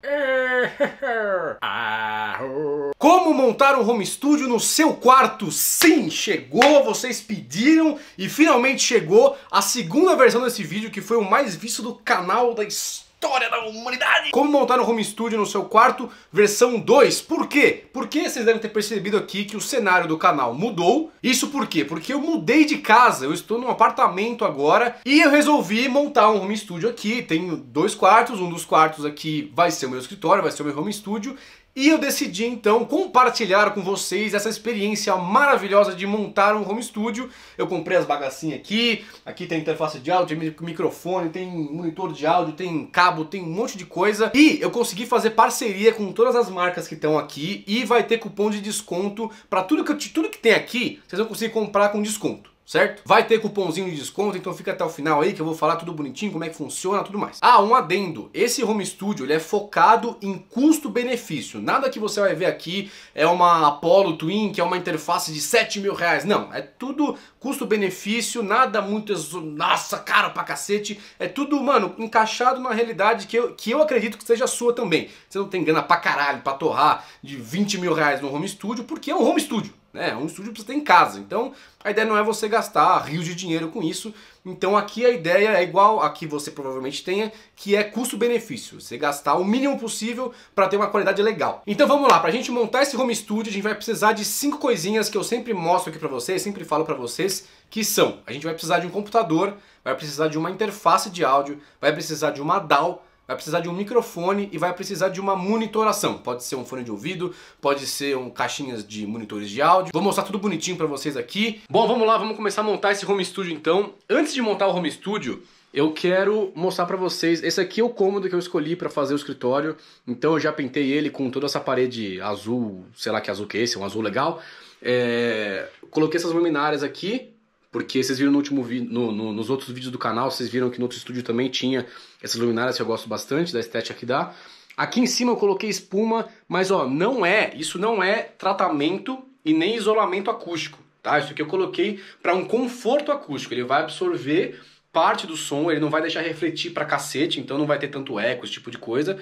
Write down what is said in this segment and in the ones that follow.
Como montar um home studio no seu quarto? Sim, chegou, vocês pediram e finalmente chegou a segunda versão desse vídeo que foi o mais visto do canal da história história da humanidade. Como montar um home studio no seu quarto, versão 2. Por quê? Porque vocês devem ter percebido aqui que o cenário do canal mudou. Isso por quê? Porque eu mudei de casa, eu estou num apartamento agora e eu resolvi montar um home studio aqui. Tenho dois quartos, um dos quartos aqui vai ser o meu escritório, vai ser o meu home studio e eu decidi então compartilhar com vocês essa experiência maravilhosa de montar um home studio. Eu comprei as bagacinhas aqui, aqui tem interface de áudio, tem microfone, tem monitor de áudio, tem cabo, tem um monte de coisa. E eu consegui fazer parceria com todas as marcas que estão aqui e vai ter cupom de desconto para tudo que, tudo que tem aqui, vocês vão conseguir comprar com desconto certo? Vai ter cupomzinho de desconto, então fica até o final aí que eu vou falar tudo bonitinho, como é que funciona, tudo mais. Ah, um adendo. Esse home studio, ele é focado em custo-benefício. Nada que você vai ver aqui é uma Apollo Twin, que é uma interface de 7 mil reais. Não, é tudo custo-benefício, nada muito, nossa, caro pra cacete. É tudo, mano, encaixado na realidade que eu, que eu acredito que seja sua também. Você não tem grana pra caralho, pra torrar de 20 mil reais no home studio, porque é um home studio né? Um estúdio precisa ter em casa. Então, a ideia não é você gastar rios de dinheiro com isso. Então, aqui a ideia é igual a que você provavelmente tenha, que é custo-benefício. Você gastar o mínimo possível para ter uma qualidade legal. Então, vamos lá. Para a gente montar esse home studio, a gente vai precisar de cinco coisinhas que eu sempre mostro aqui para vocês, sempre falo para vocês, que são: a gente vai precisar de um computador, vai precisar de uma interface de áudio, vai precisar de uma DAW, vai precisar de um microfone e vai precisar de uma monitoração. Pode ser um fone de ouvido, pode ser um caixinhas de monitores de áudio. Vou mostrar tudo bonitinho para vocês aqui. Bom, vamos lá, vamos começar a montar esse home studio então. Antes de montar o home studio, eu quero mostrar para vocês, esse aqui é o cômodo que eu escolhi para fazer o escritório. Então eu já pintei ele com toda essa parede azul, sei lá que azul que é esse, um azul legal. É... Coloquei essas luminárias aqui, porque vocês viram no último no, no, nos outros vídeos do canal, vocês viram que no outro estúdio também tinha essas luminárias que eu gosto bastante, da estética que dá. Aqui em cima eu coloquei espuma, mas ó, não é, isso não é tratamento e nem isolamento acústico, tá? Isso aqui eu coloquei para um conforto acústico, ele vai absorver parte do som, ele não vai deixar refletir para cacete, então não vai ter tanto eco, esse tipo de coisa.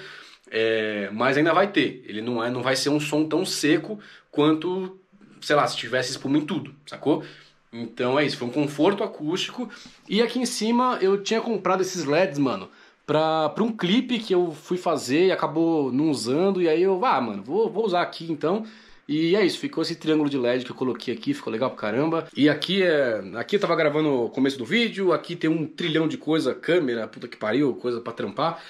É, mas ainda vai ter. Ele não, é, não vai ser um som tão seco quanto, sei lá, se tivesse espuma em tudo, sacou? Então é isso, foi um conforto acústico. E aqui em cima eu tinha comprado esses LEDs, mano, pra, pra um clipe que eu fui fazer e acabou não usando. E aí eu, ah, mano, vou, vou usar aqui então. E é isso, ficou esse triângulo de LED que eu coloquei aqui, ficou legal pra caramba. E aqui é. Aqui eu tava gravando o começo do vídeo, aqui tem um trilhão de coisa, câmera, puta que pariu, coisa pra trampar.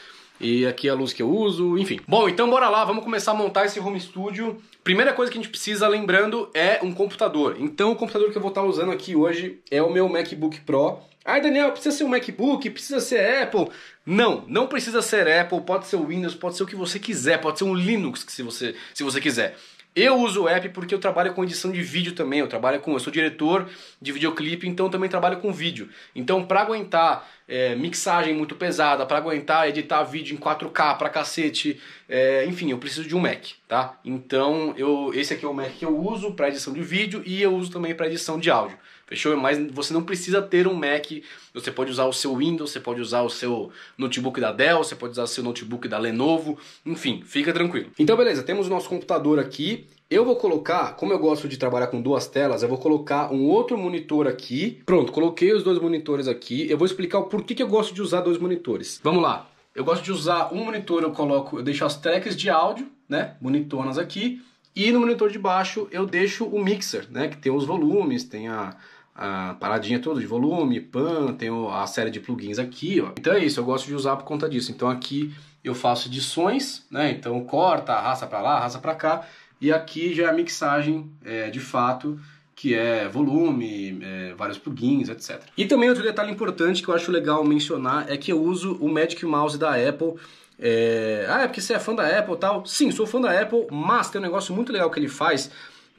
E aqui é a luz que eu uso, enfim. Bom, então bora lá, vamos começar a montar esse home studio. Primeira coisa que a gente precisa, lembrando, é um computador. Então o computador que eu vou estar usando aqui hoje é o meu MacBook Pro. Ai, Daniel, precisa ser um MacBook, precisa ser Apple. Não, não precisa ser Apple, pode ser o Windows, pode ser o que você quiser, pode ser um Linux se você, se você quiser. Eu uso o app porque eu trabalho com edição de vídeo também, eu trabalho com, eu sou diretor de videoclipe, então também trabalho com vídeo. Então, para aguentar é, mixagem muito pesada, para aguentar editar vídeo em 4K para cacete, é, enfim, eu preciso de um Mac, tá? Então, eu, esse aqui é o Mac que eu uso para edição de vídeo e eu uso também para edição de áudio. Fechou? Mas você não precisa ter um Mac. Você pode usar o seu Windows, você pode usar o seu notebook da Dell, você pode usar o seu notebook da Lenovo. Enfim, fica tranquilo. Então, beleza, temos o nosso computador aqui. Eu vou colocar, como eu gosto de trabalhar com duas telas, eu vou colocar um outro monitor aqui. Pronto, coloquei os dois monitores aqui. Eu vou explicar o porquê que eu gosto de usar dois monitores. Vamos lá. Eu gosto de usar um monitor, eu coloco, eu deixo as tracks de áudio, né, bonitonas aqui, e no monitor de baixo eu deixo o mixer, né, que tem os volumes, tem a a paradinha toda de volume, pan, tem a série de plugins aqui, ó. Então é isso, eu gosto de usar por conta disso. Então aqui eu faço edições, né? Então corta, arrasta para lá, arrasta para cá. E aqui já é a mixagem é, de fato, que é volume, é, vários plugins, etc. E também outro detalhe importante que eu acho legal mencionar é que eu uso o Magic Mouse da Apple. É... Ah, é porque você é fã da Apple tal? Sim, sou fã da Apple, mas tem um negócio muito legal que ele faz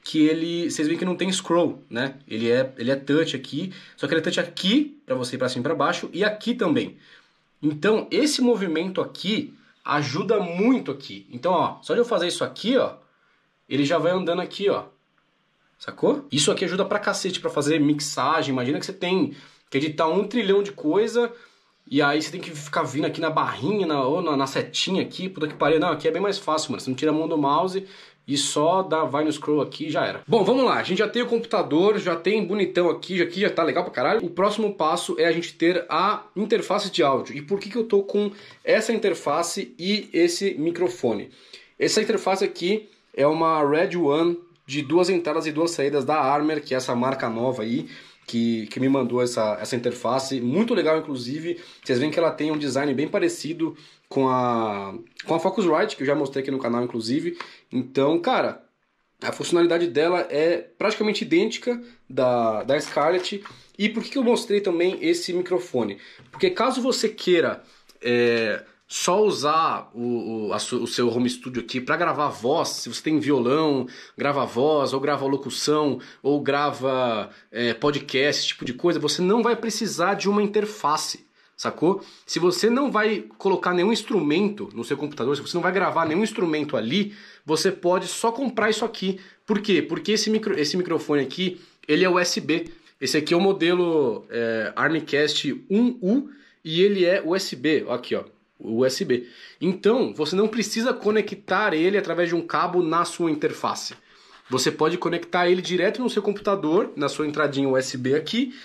que ele, vocês veem que não tem scroll, né? Ele é, ele é touch aqui, só que ele é touch aqui para você ir para cima e para baixo e aqui também. Então, esse movimento aqui ajuda muito aqui. Então, ó, só de eu fazer isso aqui, ó, ele já vai andando aqui, ó. Sacou? Isso aqui ajuda pra cacete para fazer mixagem. Imagina que você tem que editar um trilhão de coisa e aí você tem que ficar vindo aqui na barrinha na, ou na, na setinha aqui, puta que pariu. Não, aqui é bem mais fácil, mano. Você não tira a mão do mouse, e só dá vai no scroll aqui já era. Bom, vamos lá, a gente já tem o computador, já tem bonitão aqui, aqui já tá legal pra caralho. O próximo passo é a gente ter a interface de áudio. E por que, que eu tô com essa interface e esse microfone? Essa interface aqui é uma Red One de duas entradas e duas saídas da Armer, que é essa marca nova aí que, que me mandou essa, essa interface. Muito legal, inclusive. Vocês veem que ela tem um design bem parecido com a, com a Focusrite, que eu já mostrei aqui no canal, inclusive. Então, cara, a funcionalidade dela é praticamente idêntica da, da Scarlett. E por que, que eu mostrei também esse microfone? Porque caso você queira... É, só usar o, o, o, seu home studio aqui para gravar voz, se você tem violão, grava voz, ou grava locução, ou grava é, podcast, esse tipo de coisa, você não vai precisar de uma interface, sacou? Se você não vai colocar nenhum instrumento no seu computador, se você não vai gravar nenhum instrumento ali, você pode só comprar isso aqui. Por quê? Porque esse, micro, esse microfone aqui, ele é USB. Esse aqui é o modelo é, Armcast 1U e ele é USB. Aqui, ó. USB. Então, você não precisa conectar ele através de um cabo na sua interface. Você pode conectar ele direto no seu computador, na sua entradinha USB aqui,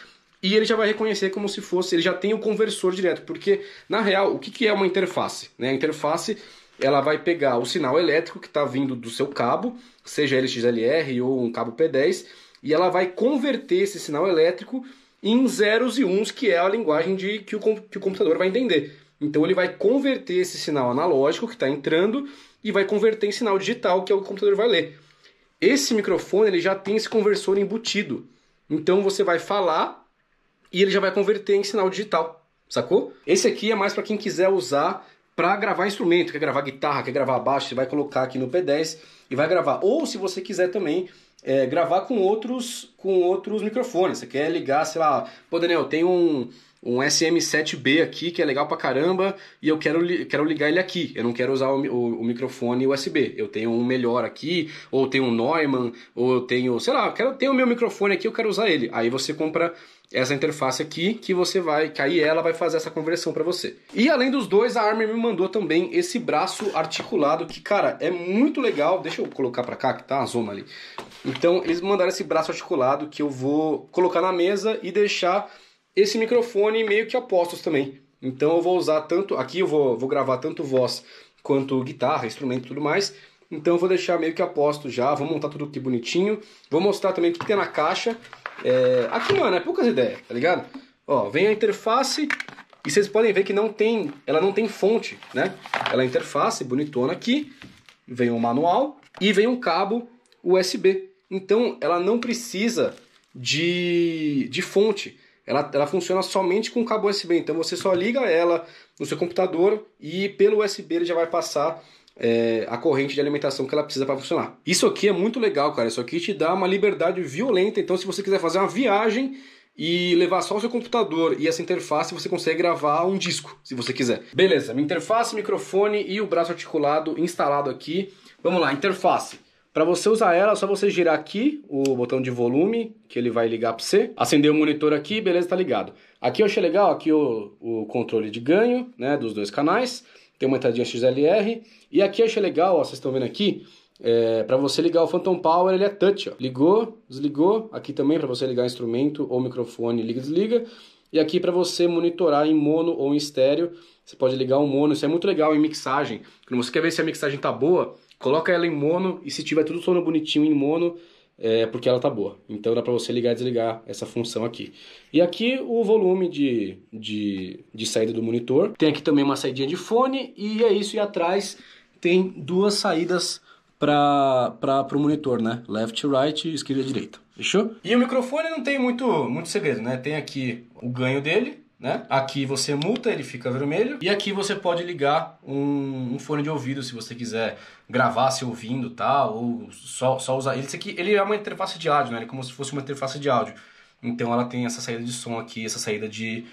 e ele já vai reconhecer como se fosse, ele já tem o conversor direto, porque na real, o que, que é uma interface? Né? A interface ela vai pegar o sinal elétrico que está vindo do seu cabo, seja ele XLR ou um cabo P10, e ela vai converter esse sinal elétrico em zeros e uns, que é a linguagem de que o, que o computador vai entender. Então ele vai converter esse sinal analógico que está entrando e vai converter em sinal digital, que é o que o computador vai ler. Esse microfone ele já tem esse conversor embutido. Então você vai falar e ele já vai converter em sinal digital, sacou? Esse aqui é mais para quem quiser usar para gravar instrumento, quer gravar guitarra, quer gravar baixo, você vai colocar aqui no P10 e vai gravar. Ou se você quiser também é, gravar com outros, com outros microfones. Você quer ligar, sei lá, pô, Daniel, tem um, um SM7B aqui que é legal pra caramba e eu quero, quero ligar ele aqui. Eu não quero usar o, o, o microfone USB. Eu tenho um melhor aqui, ou tenho um Neumann, ou eu tenho, sei lá, eu quero, tenho o meu microfone aqui, eu quero usar ele. Aí você compra essa interface aqui que você vai, que aí ela vai fazer essa conversão para você. E além dos dois, a Armin me mandou também esse braço articulado que, cara, é muito legal. Deixa eu colocar para cá que tá a zona ali. Então eles mandaram esse braço articulado que eu vou colocar na mesa e deixar esse microfone meio que apostos também. Então eu vou usar tanto. Aqui eu vou, vou gravar tanto voz quanto guitarra, instrumento e tudo mais. Então eu vou deixar meio que aposto já, vou montar tudo aqui bonitinho. Vou mostrar também o que tem na caixa. É... Aqui, mano, é poucas ideias, tá ligado? Ó, vem a interface e vocês podem ver que não tem, ela não tem fonte, né? Ela é interface bonitona aqui, vem um manual e vem um cabo USB então, ela não precisa de, de fonte. Ela, ela funciona somente com cabo USB. Então, você só liga ela no seu computador e pelo USB ele já vai passar é, a corrente de alimentação que ela precisa para funcionar. Isso aqui é muito legal, cara. Isso aqui te dá uma liberdade violenta. Então, se você quiser fazer uma viagem e levar só o seu computador e essa interface, você consegue gravar um disco, se você quiser. Beleza, minha interface, microfone e o braço articulado instalado aqui. Vamos lá, interface. Para você usar ela, é só você girar aqui o botão de volume, que ele vai ligar para você. Acender o monitor aqui, beleza, tá ligado. Aqui eu achei legal, aqui o, o controle de ganho, né, dos dois canais. Tem uma entradinha XLR. E aqui eu achei legal, ó, vocês estão vendo aqui, é, para você ligar o Phantom Power, ele é touch, ó. Ligou, desligou. Aqui também para você ligar instrumento ou microfone, liga, desliga. E aqui para você monitorar em mono ou em estéreo, você pode ligar o mono, isso é muito legal em mixagem. Quando você quer ver se a mixagem tá boa, Coloca ela em mono e se tiver tudo sono bonitinho em mono, é porque ela tá boa. Então dá para você ligar e desligar essa função aqui. E aqui o volume de, de, de saída do monitor. Tem aqui também uma saída de fone e é isso. E atrás tem duas saídas para o monitor, né? Left, right, esquerda e direita. Fechou? E o microfone não tem muito, muito segredo, né? Tem aqui o ganho dele, né? Aqui você multa, ele fica vermelho. E aqui você pode ligar um, um fone de ouvido se você quiser gravar se ouvindo tal, ou só, só usar. Ele, aqui, ele é uma interface de áudio, né? Ele é como se fosse uma interface de áudio. Então ela tem essa saída de som aqui, essa saída de,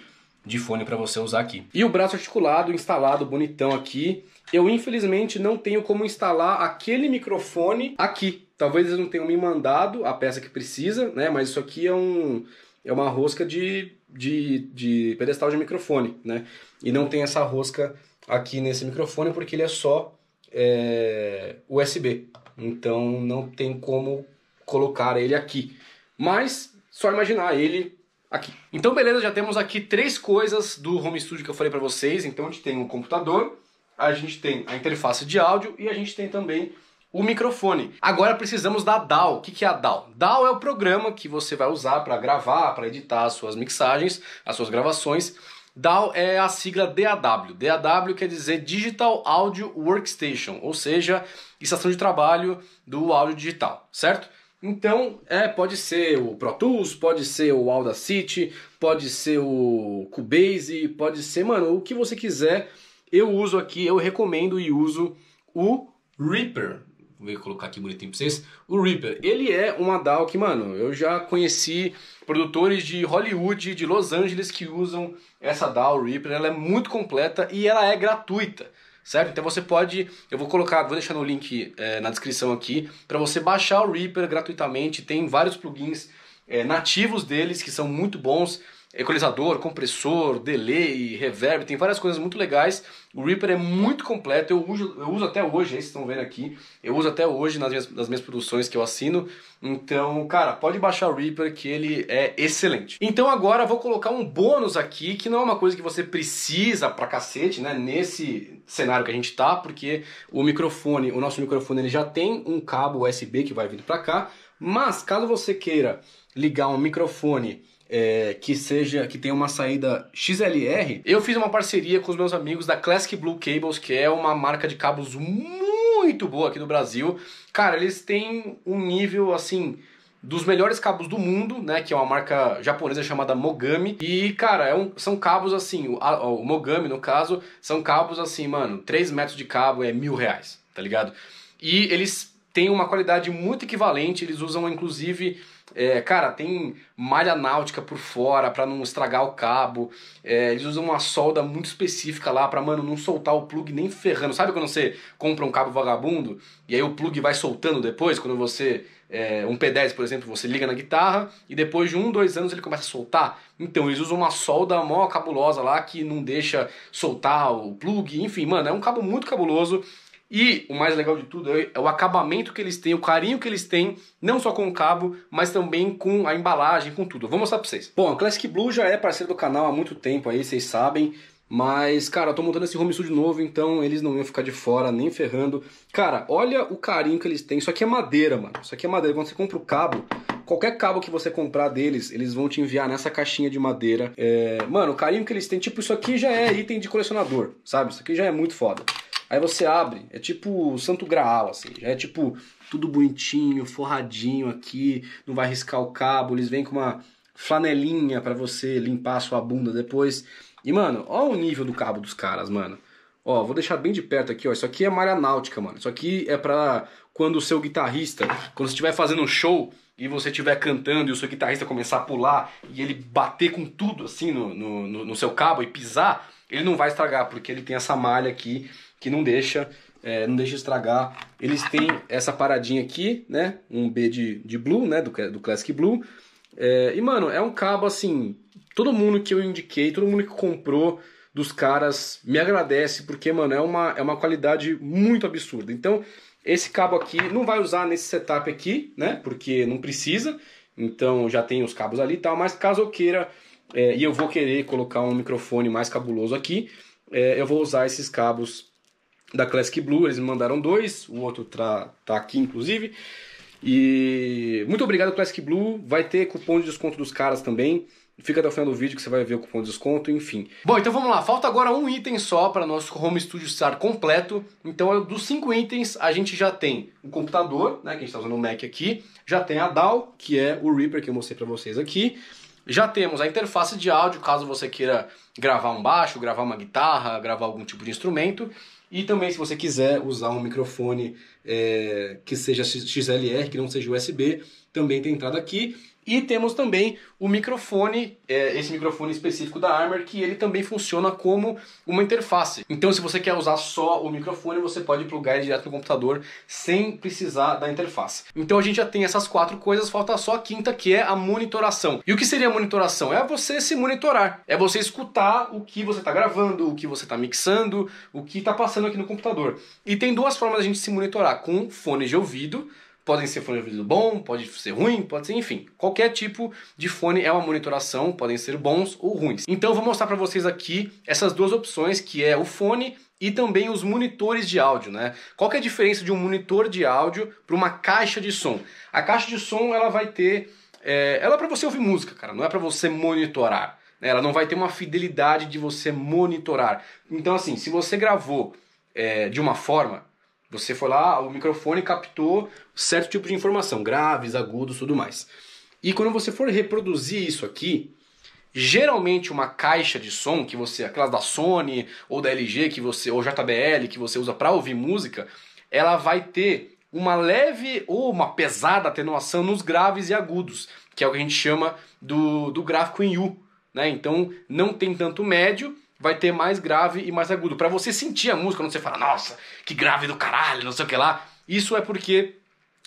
de fone para você usar aqui. E o braço articulado instalado bonitão aqui. Eu infelizmente não tenho como instalar aquele microfone aqui. Talvez eles não tenham me mandado a peça que precisa, né? Mas isso aqui é um é uma rosca de de, de pedestal de microfone, né? E não tem essa rosca aqui nesse microfone porque ele é só é, USB. Então não tem como colocar ele aqui. Mas só imaginar ele aqui. Então beleza, já temos aqui três coisas do home studio que eu falei para vocês. Então a gente tem o um computador, a gente tem a interface de áudio e a gente tem também o microfone. Agora precisamos da DAW. O que é a DAW? DAW é o programa que você vai usar para gravar, para editar as suas mixagens, as suas gravações. DAW é a sigla DAW. DAW quer dizer Digital Audio Workstation, ou seja, estação de trabalho do áudio digital, certo? Então, é, pode ser o Pro Tools, pode ser o Audacity, pode ser o Cubase, pode ser, mano, o que você quiser. Eu uso aqui, eu recomendo e uso o Reaper. Vou colocar aqui bonitinho pra vocês. O Reaper, ele é uma DAW que, mano, eu já conheci produtores de Hollywood, de Los Angeles que usam essa DAW Reaper. Ela é muito completa e ela é gratuita, certo? Então você pode, eu vou colocar, vou deixar no link é, na descrição aqui para você baixar o Reaper gratuitamente. Tem vários plugins é, nativos deles que são muito bons equalizador, compressor, delay, reverb, tem várias coisas muito legais. O Reaper é muito completo, eu uso, eu uso até hoje, vocês estão vendo aqui, eu uso até hoje nas minhas, nas minhas produções que eu assino. Então, cara, pode baixar o Reaper que ele é excelente. Então agora vou colocar um bônus aqui, que não é uma coisa que você precisa pra cacete, né, nesse cenário que a gente tá, porque o microfone, o nosso microfone ele já tem um cabo USB que vai vir para cá, mas caso você queira ligar um microfone é, que seja que tenha uma saída XLR. Eu fiz uma parceria com os meus amigos da Classic Blue Cables, que é uma marca de cabos muito boa aqui no Brasil. Cara, eles têm um nível assim dos melhores cabos do mundo, né? Que é uma marca japonesa chamada Mogami. E, cara, é um, são cabos assim, o, o, Mogami, no caso, são cabos assim, mano, 3 metros de cabo é mil reais, tá ligado? E eles têm uma qualidade muito equivalente, eles usam, inclusive, é, cara, tem malha náutica por fora para não estragar o cabo. É, eles usam uma solda muito específica lá para mano, não soltar o plug nem ferrando. Sabe quando você compra um cabo vagabundo e aí o plug vai soltando depois? Quando você. É, um P10, por exemplo, você liga na guitarra e depois de um, dois anos ele começa a soltar. Então, eles usam uma solda mó cabulosa lá que não deixa soltar o plug. Enfim, mano, é um cabo muito cabuloso. E o mais legal de tudo é, é o acabamento que eles têm, o carinho que eles têm, não só com o cabo, mas também com a embalagem, com tudo. Eu vou mostrar pra vocês. Bom, a Classic Blue já é parceiro do canal há muito tempo aí, vocês sabem. Mas, cara, eu tô montando esse home studio novo, então eles não iam ficar de fora, nem ferrando. Cara, olha o carinho que eles têm. Isso aqui é madeira, mano. Isso aqui é madeira. Quando você compra o cabo, qualquer cabo que você comprar deles, eles vão te enviar nessa caixinha de madeira. É... Mano, o carinho que eles têm, tipo, isso aqui já é item de colecionador, sabe? Isso aqui já é muito foda. Aí você abre, é tipo Santo Graal, assim, já é tipo tudo bonitinho, forradinho aqui, não vai riscar o cabo, eles vêm com uma flanelinha para você limpar a sua bunda depois. E, mano, ó o nível do cabo dos caras, mano. Ó, vou deixar bem de perto aqui, ó. Isso aqui é malha náutica, mano. Isso aqui é pra quando o seu guitarrista, quando você estiver fazendo um show e você estiver cantando e o seu guitarrista começar a pular e ele bater com tudo assim no, no, no seu cabo e pisar, ele não vai estragar, porque ele tem essa malha aqui que não deixa, é, não deixa estragar. Eles têm essa paradinha aqui, né? Um B de, de blue, né? Do, do Classic Blue. É, e, mano, é um cabo assim. Todo mundo que eu indiquei, todo mundo que comprou dos caras me agradece, porque, mano, é uma, é uma qualidade muito absurda. Então, esse cabo aqui não vai usar nesse setup aqui, né? Porque não precisa. Então já tem os cabos ali e tal. Mas caso eu queira, é, e eu vou querer colocar um microfone mais cabuloso aqui, é, eu vou usar esses cabos da Classic Blue, eles me mandaram dois, o outro tá, tá aqui inclusive. E muito obrigado, Classic Blue. Vai ter cupom de desconto dos caras também. Fica até o final do vídeo que você vai ver o cupom de desconto, enfim. Bom, então vamos lá. Falta agora um item só para nosso home studio estar completo. Então, dos cinco itens, a gente já tem o computador, né, que a gente está usando o Mac aqui. Já tem a DAW, que é o Reaper que eu mostrei para vocês aqui. Já temos a interface de áudio, caso você queira gravar um baixo, gravar uma guitarra, gravar algum tipo de instrumento. E também, se você quiser usar um microfone é, que seja XLR, que não seja USB, também tem entrada aqui. E temos também o microfone, é, esse microfone específico da Armor, que ele também funciona como uma interface. Então, se você quer usar só o microfone, você pode plugar ele direto no computador sem precisar da interface. Então, a gente já tem essas quatro coisas, falta só a quinta, que é a monitoração. E o que seria a monitoração? É você se monitorar, é você escutar o que você está gravando, o que você está mixando, o que está passando aqui no computador. E tem duas formas a gente se monitorar: com fone de ouvido Podem ser fones de ouvido bom, pode ser ruim, pode ser, enfim. Qualquer tipo de fone é uma monitoração, podem ser bons ou ruins. Então eu vou mostrar para vocês aqui essas duas opções, que é o fone e também os monitores de áudio, né? Qual é a diferença de um monitor de áudio para uma caixa de som? A caixa de som ela vai ter, é, ela é para você ouvir música, cara, não é para você monitorar. Né? Ela não vai ter uma fidelidade de você monitorar. Então assim, se você gravou é, de uma forma você foi lá, o microfone captou certo tipo de informação, graves, agudos, tudo mais. E quando você for reproduzir isso aqui, geralmente uma caixa de som que você, aquelas da Sony ou da LG que você ou JBL que você usa para ouvir música, ela vai ter uma leve ou uma pesada atenuação nos graves e agudos, que é o que a gente chama do, do gráfico em U. Né? Então não tem tanto médio vai ter mais grave e mais agudo. para você sentir a música, não você fala, nossa, que grave do caralho, não sei o que lá. Isso é porque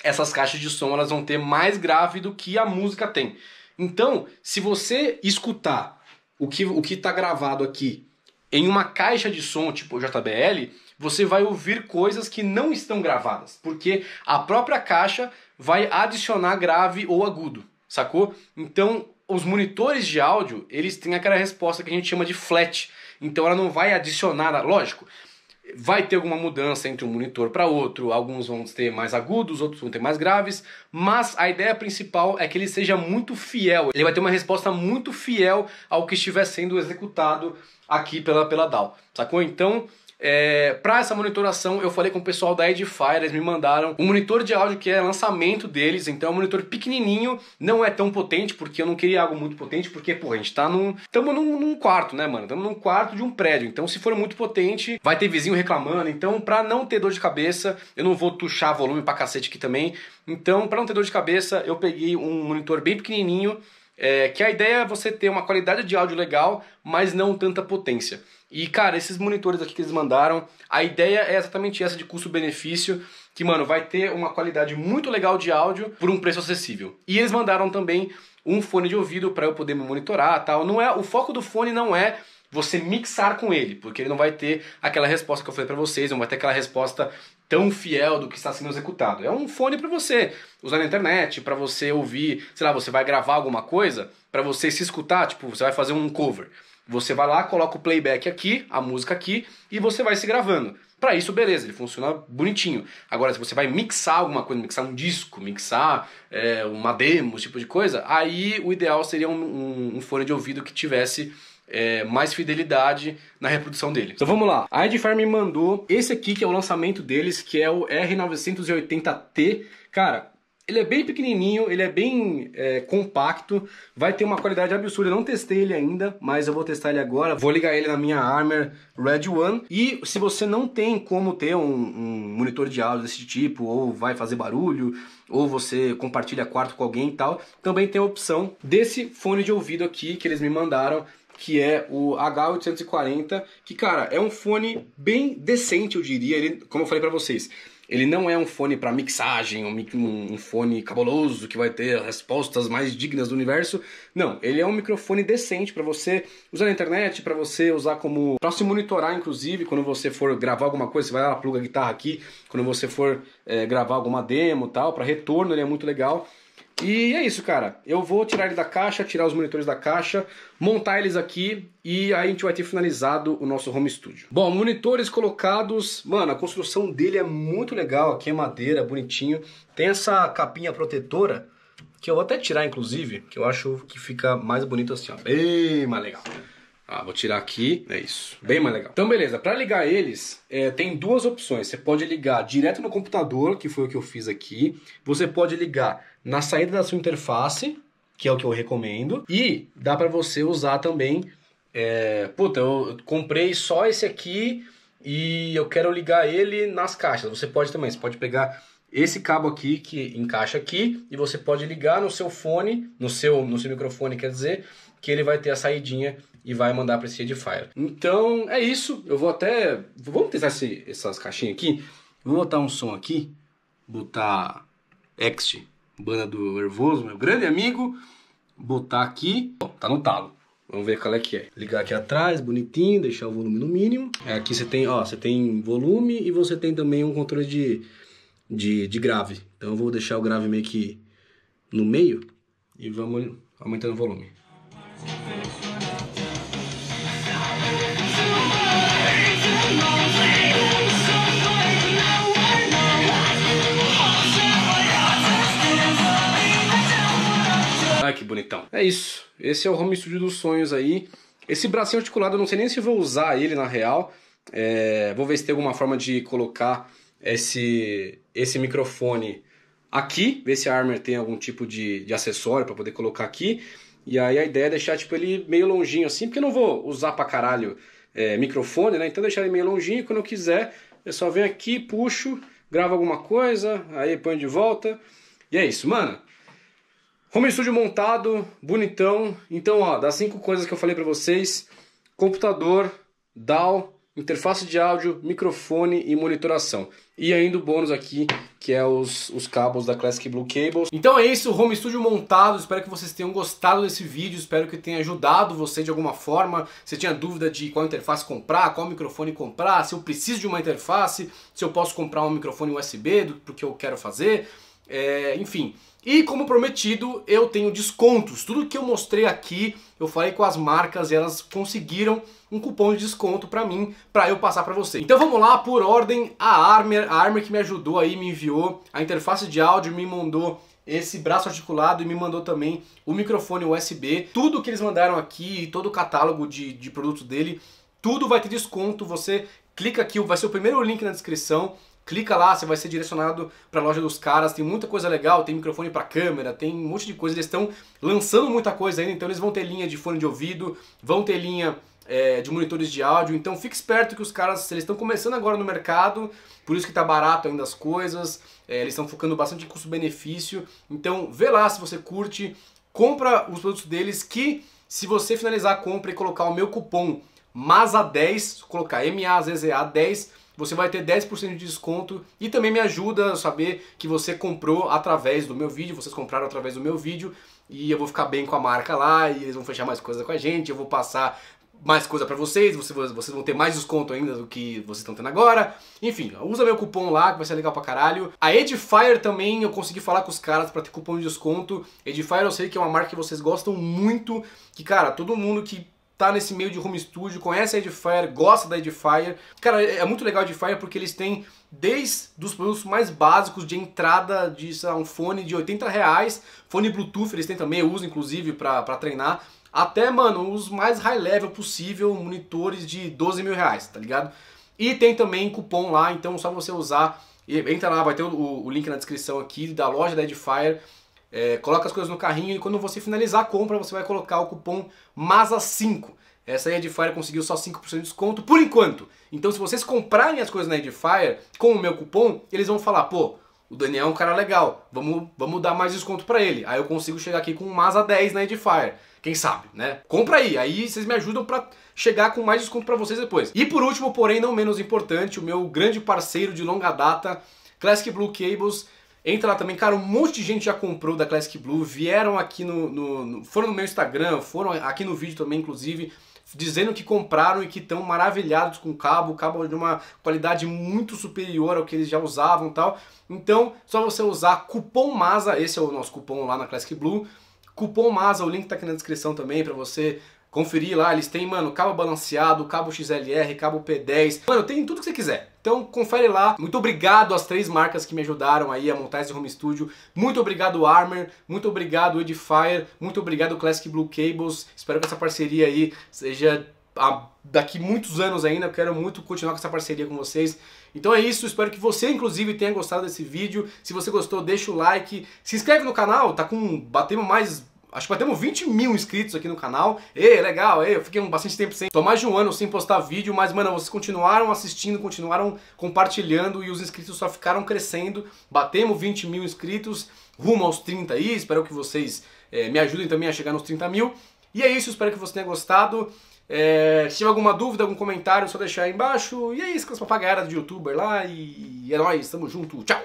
essas caixas de som elas vão ter mais grave do que a música tem. Então, se você escutar o que o que tá gravado aqui em uma caixa de som, tipo JBL, você vai ouvir coisas que não estão gravadas, porque a própria caixa vai adicionar grave ou agudo, sacou? Então, os monitores de áudio, eles têm aquela resposta que a gente chama de flat. Então ela não vai adicionar, lógico, vai ter alguma mudança entre um monitor para outro, alguns vão ter mais agudos, outros vão ter mais graves, mas a ideia principal é que ele seja muito fiel, ele vai ter uma resposta muito fiel ao que estiver sendo executado aqui pela, pela DAW, sacou? Então, é, para essa monitoração, eu falei com o pessoal da Edifier, eles me mandaram um monitor de áudio que é lançamento deles, então é um monitor pequenininho, não é tão potente, porque eu não queria algo muito potente, porque, porra, a gente tá num. Tamo num, num quarto, né, mano? Tamo num quarto de um prédio, então se for muito potente, vai ter vizinho reclamando, então pra não ter dor de cabeça, eu não vou tuchar volume pra cacete aqui também, então pra não ter dor de cabeça, eu peguei um monitor bem pequenininho é, que a ideia é você ter uma qualidade de áudio legal, mas não tanta potência. E, cara, esses monitores aqui que eles mandaram, a ideia é exatamente essa de custo-benefício, que, mano, vai ter uma qualidade muito legal de áudio por um preço acessível. E eles mandaram também um fone de ouvido para eu poder me monitorar tal. Não é, o foco do fone não é você mixar com ele, porque ele não vai ter aquela resposta que eu falei para vocês, não vai ter aquela resposta tão fiel do que está sendo executado. É um fone para você usar na internet, para você ouvir, sei lá, você vai gravar alguma coisa, para você se escutar, tipo, você vai fazer um cover. Você vai lá, coloca o playback aqui, a música aqui, e você vai se gravando. Para isso, beleza, ele funciona bonitinho. Agora, se você vai mixar alguma coisa, mixar um disco, mixar é, uma demo, esse tipo de coisa, aí o ideal seria um, um, um fone de ouvido que tivesse é, mais fidelidade na reprodução dele. Então vamos lá. A Edfarm me mandou esse aqui que é o lançamento deles, que é o R980T. Cara, ele é bem pequenininho, ele é bem é, compacto, vai ter uma qualidade absurda. Eu não testei ele ainda, mas eu vou testar ele agora. Vou ligar ele na minha Armor Red One. E se você não tem como ter um, um monitor de áudio desse tipo, ou vai fazer barulho, ou você compartilha quarto com alguém e tal, também tem a opção desse fone de ouvido aqui que eles me mandaram que é o H840, que, cara, é um fone bem decente, eu diria. Ele, como eu falei para vocês, ele não é um fone para mixagem, um, um, fone cabuloso que vai ter respostas mais dignas do universo. Não, ele é um microfone decente para você usar na internet, para você usar como. para se monitorar, inclusive, quando você for gravar alguma coisa, você vai lá, pluga a guitarra aqui, quando você for é, gravar alguma demo tal, para retorno ele é muito legal. E é isso, cara. Eu vou tirar ele da caixa, tirar os monitores da caixa, montar eles aqui e aí a gente vai ter finalizado o nosso home studio. Bom, monitores colocados. Mano, a construção dele é muito legal. Aqui é madeira, bonitinho. Tem essa capinha protetora que eu vou até tirar, inclusive, que eu acho que fica mais bonito assim, ó. Bem mais legal. Ah, vou tirar aqui. É isso. Bem mais legal. Então, beleza. Para ligar eles, é, tem duas opções. Você pode ligar direto no computador, que foi o que eu fiz aqui. Você pode ligar na saída da sua interface, que é o que eu recomendo. E dá para você usar também. É, puta, eu comprei só esse aqui e eu quero ligar ele nas caixas. Você pode também. Você pode pegar esse cabo aqui que encaixa aqui e você pode ligar no seu fone, no seu, no seu microfone, quer dizer, que ele vai ter a saidinha e vai mandar para esse Edifier. Então é isso. Eu vou até. Vamos testar esse, essas caixinhas aqui. Vou botar um som aqui. Botar Ext, banda do Nervoso, meu grande amigo. Botar aqui. Ó, tá no talo. Vamos ver qual é que é. Ligar aqui atrás, bonitinho, deixar o volume no mínimo. É, aqui você tem, ó, você tem volume e você tem também um controle de, de, de grave. Então eu vou deixar o grave meio que no meio e vamos aumentando o volume. É isso. Esse é o home studio dos sonhos aí. Esse bracinho articulado, eu não sei nem se vou usar ele na real. É, vou ver se tem alguma forma de colocar esse, esse microfone aqui, ver se a armor tem algum tipo de, de acessório para poder colocar aqui. E aí a ideia é deixar tipo, ele meio longinho assim, porque eu não vou usar pra caralho é, microfone, né? Então deixar ele meio longinho, quando eu quiser, eu só venho aqui, puxo, gravo alguma coisa, aí ponho de volta. E é isso, mano. Home studio montado, bonitão. Então, ó, das cinco coisas que eu falei para vocês: computador, DAW, interface de áudio, microfone e monitoração. E ainda o bônus aqui, que é os, os cabos da Classic Blue Cables. Então é isso, home studio montado. Espero que vocês tenham gostado desse vídeo, espero que tenha ajudado você de alguma forma. Se tinha dúvida de qual interface comprar, qual microfone comprar, se eu preciso de uma interface, se eu posso comprar um microfone USB do, do que eu quero fazer, é, enfim... E como prometido, eu tenho descontos. Tudo que eu mostrei aqui, eu falei com as marcas e elas conseguiram um cupom de desconto para mim, para eu passar para você. Então vamos lá, por ordem, a Armer, a Armer que me ajudou aí, me enviou a interface de áudio, me mandou esse braço articulado e me mandou também o microfone USB. Tudo que eles mandaram aqui, todo o catálogo de, de produto dele, tudo vai ter desconto. Você clica aqui, vai ser o primeiro link na descrição. Clica lá, você vai ser direcionado para a loja dos caras. Tem muita coisa legal, tem microfone para câmera, tem um monte de coisa. Eles estão lançando muita coisa ainda, então eles vão ter linha de fone de ouvido, vão ter linha é, de monitores de áudio. Então fique esperto que os caras, eles estão começando agora no mercado, por isso que está barato ainda as coisas. É, eles estão focando bastante em custo-benefício. Então vê lá se você curte, compra os produtos deles que se você finalizar a compra e colocar o meu cupom MAZA10, colocar M-A-Z-Z-A 10 você vai ter 10% de desconto e também me ajuda a saber que você comprou através do meu vídeo, vocês compraram através do meu vídeo e eu vou ficar bem com a marca lá e eles vão fechar mais coisa com a gente, eu vou passar mais coisa para vocês, vocês vão ter mais desconto ainda do que vocês estão tendo agora. Enfim, usa meu cupom lá que vai ser legal pra caralho. A Edifier também eu consegui falar com os caras para ter cupom de desconto. Edifier eu sei que é uma marca que vocês gostam muito, que cara, todo mundo que tá nesse meio de home studio, conhece a Edifier, gosta da Edifier. Cara, é, é muito legal a Edifier porque eles têm desde os produtos mais básicos de entrada de lá, um fone de 80 reais, fone Bluetooth eles têm também, eu uso inclusive para treinar, até, mano, os mais high level possível, monitores de 12 mil reais, tá ligado? E tem também cupom lá, então só você usar, entra lá, vai ter o, o link na descrição aqui da loja da Edifier, é, coloca as coisas no carrinho e quando você finalizar a compra, você vai colocar o cupom MASA5. Essa Edifier conseguiu só 5% de desconto por enquanto. Então se vocês comprarem as coisas na Edifier com o meu cupom, eles vão falar, pô, o Daniel é um cara legal, vamos, vamos dar mais desconto para ele. Aí eu consigo chegar aqui com Masa 10 na Edifier. Quem sabe, né? Compra aí, aí vocês me ajudam para chegar com mais desconto para vocês depois. E por último, porém não menos importante, o meu grande parceiro de longa data, Classic Blue Cables, Entra lá também, cara, um monte de gente já comprou da Classic Blue, vieram aqui no, no, no foram no meu Instagram, foram aqui no vídeo também, inclusive, dizendo que compraram e que estão maravilhados com o cabo, o cabo é de uma qualidade muito superior ao que eles já usavam e tal. Então, só você usar cupom MASA, esse é o nosso cupom lá na Classic Blue, cupom MASA, o link está aqui na descrição também para você conferir lá, eles têm, mano, cabo balanceado, cabo XLR, cabo P10. Mano, tem tudo que você quiser. Então confere lá. Muito obrigado às três marcas que me ajudaram aí a montar esse home studio. Muito obrigado Armor, muito obrigado Edifier, muito obrigado Classic Blue Cables. Espero que essa parceria aí seja a, daqui muitos anos ainda. Eu quero muito continuar com essa parceria com vocês. Então é isso, espero que você inclusive tenha gostado desse vídeo. Se você gostou, deixa o like, se inscreve no canal, tá com batemos mais acho que batemos 20 mil inscritos aqui no canal. E legal, ei, eu fiquei um bastante tempo sem, tô mais de um ano sem postar vídeo, mas mano, vocês continuaram assistindo, continuaram compartilhando e os inscritos só ficaram crescendo. Batemos 20 mil inscritos, rumo aos 30 aí, espero que vocês é, me ajudem também a chegar nos 30 mil. E é isso, espero que você tenha gostado. É, se tiver alguma dúvida, algum comentário, é só deixar aí embaixo. E é isso, com as papagaiadas de youtuber lá. E é nóis, tamo junto, tchau!